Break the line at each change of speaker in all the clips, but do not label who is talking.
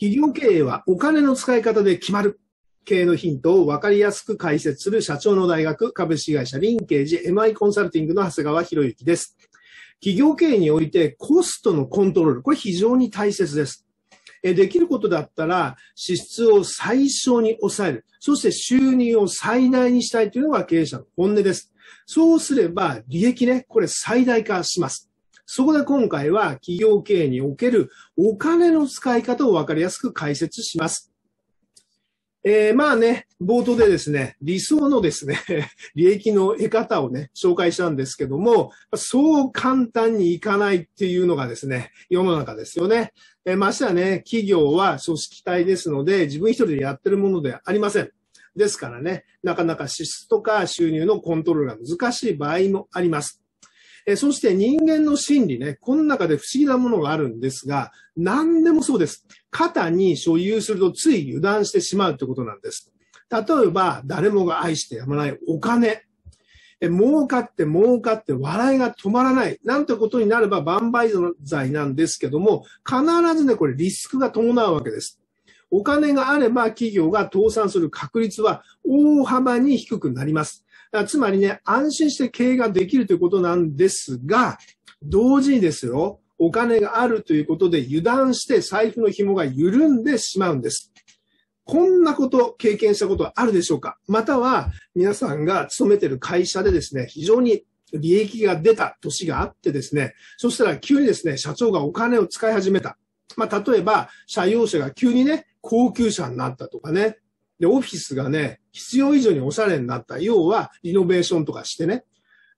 企業経営はお金の使い方で決まる経営のヒントを分かりやすく解説する社長の大学株式会社リンケージ MI コンサルティングの長谷川博之です。企業経営においてコストのコントロール、これ非常に大切です。できることだったら支出を最小に抑える。そして収入を最大にしたいというのが経営者の本音です。そうすれば利益ね、これ最大化します。そこで今回は企業経営におけるお金の使い方をわかりやすく解説します。えー、まあね、冒頭でですね、理想のですね、利益の得方をね、紹介したんですけども、そう簡単にいかないっていうのがですね、世の中ですよね。えー、ましてはね、企業は組織体ですので、自分一人でやってるものではありません。ですからね、なかなか支出とか収入のコントロールが難しい場合もあります。えそして人間の心理ね、この中で不思議なものがあるんですが、何でもそうです。肩に所有するとつい油断してしまうということなんです。例えば、誰もが愛してやまないお金。え儲かって儲かって笑いが止まらない。なんてことになれば万倍罪なんですけども、必ずね、これリスクが伴うわけです。お金があれば企業が倒産する確率は大幅に低くなります。つまりね、安心して経営ができるということなんですが、同時にですよ、お金があるということで油断して財布の紐が緩んでしまうんです。こんなこと経験したことはあるでしょうかまたは皆さんが勤めてる会社でですね、非常に利益が出た年があってですね、そしたら急にですね、社長がお金を使い始めた。まあ、例えば、社用車が急にね、高級車になったとかね。で、オフィスがね、必要以上におしゃれになった。要は、リノベーションとかしてね。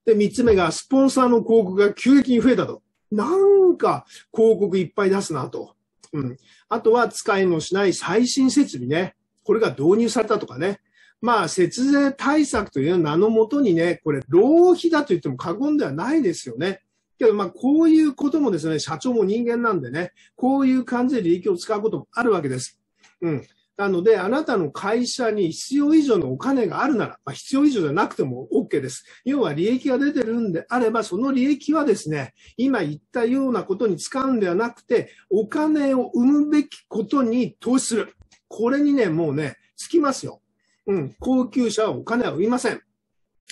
で、三つ目が、スポンサーの広告が急激に増えたと。なんか、広告いっぱい出すなと。うん。あとは、使いもしない最新設備ね。これが導入されたとかね。まあ、節税対策という名のもとにね、これ、浪費だと言っても過言ではないですよね。けど、まあ、こういうこともですね、社長も人間なんでね、こういう感じで利益を使うこともあるわけです。うん。なので、あなたの会社に必要以上のお金があるなら、まあ、必要以上じゃなくても OK です。要は利益が出てるんであれば、その利益はですね、今言ったようなことに使うんではなくて、お金を生むべきことに投資する。これにね、もうね、つきますよ。うん、高級車はお金は生みません。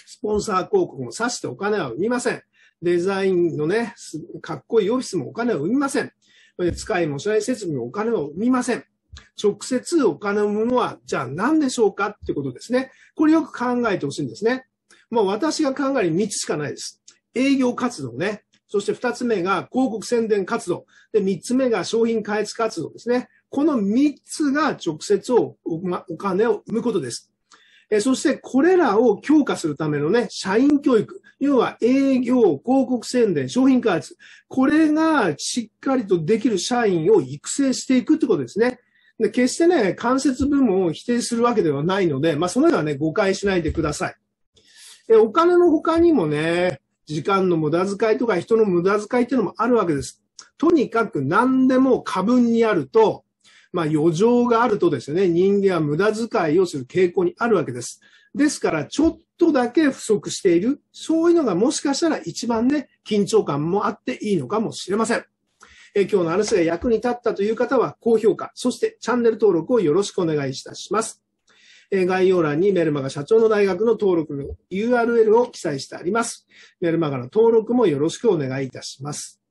スポンサー広告も指してお金は生みません。デザインのね、かっこいいオフィスもお金は生みません。使いもしない設備もお金は生みません。直接お金のものは、じゃあ何でしょうかってことですね。これよく考えてほしいんですね。まあ私が考える3つしかないです。営業活動ね。そして2つ目が広告宣伝活動。で、3つ目が商品開発活動ですね。この3つが直接おお金を生むことです。えそしてこれらを強化するためのね、社員教育。要は営業、広告宣伝、商品開発。これがしっかりとできる社員を育成していくってことですね。で、決してね、関節部門を否定するわけではないので、まあ、そのようなね、誤解しないでください。え、お金の他にもね、時間の無駄遣いとか人の無駄遣いっていうのもあるわけです。とにかく何でも過分にあると、まあ余剰があるとですね、人間は無駄遣いをする傾向にあるわけです。ですから、ちょっとだけ不足している。そういうのがもしかしたら一番ね、緊張感もあっていいのかもしれません。え今日の話が役に立ったという方は高評価、そしてチャンネル登録をよろしくお願いいたします。え概要欄にメルマガ社長の大学の登録の URL を記載してあります。メルマガの登録もよろしくお願いいたします。